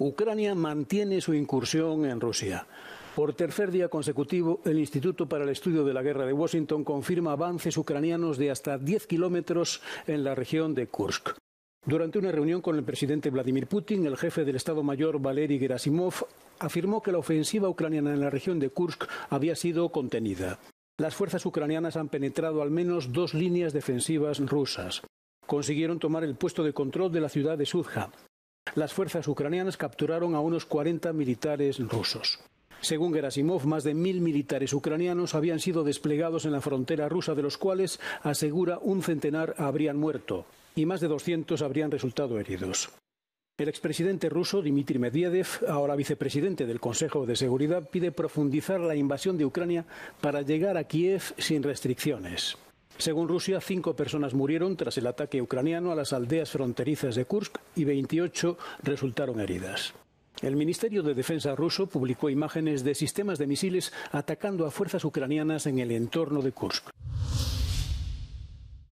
Ucrania mantiene su incursión en Rusia. Por tercer día consecutivo, el Instituto para el Estudio de la Guerra de Washington confirma avances ucranianos de hasta 10 kilómetros en la región de Kursk. Durante una reunión con el presidente Vladimir Putin, el jefe del Estado Mayor Valery Gerasimov afirmó que la ofensiva ucraniana en la región de Kursk había sido contenida. Las fuerzas ucranianas han penetrado al menos dos líneas defensivas rusas. Consiguieron tomar el puesto de control de la ciudad de Sudja. Las fuerzas ucranianas capturaron a unos 40 militares rusos. Según Gerasimov, más de mil militares ucranianos habían sido desplegados en la frontera rusa, de los cuales asegura un centenar habrían muerto y más de 200 habrían resultado heridos. El expresidente ruso Dmitry Medvedev, ahora vicepresidente del Consejo de Seguridad, pide profundizar la invasión de Ucrania para llegar a Kiev sin restricciones. Según Rusia, cinco personas murieron tras el ataque ucraniano a las aldeas fronterizas de Kursk y 28 resultaron heridas. El Ministerio de Defensa ruso publicó imágenes de sistemas de misiles atacando a fuerzas ucranianas en el entorno de Kursk.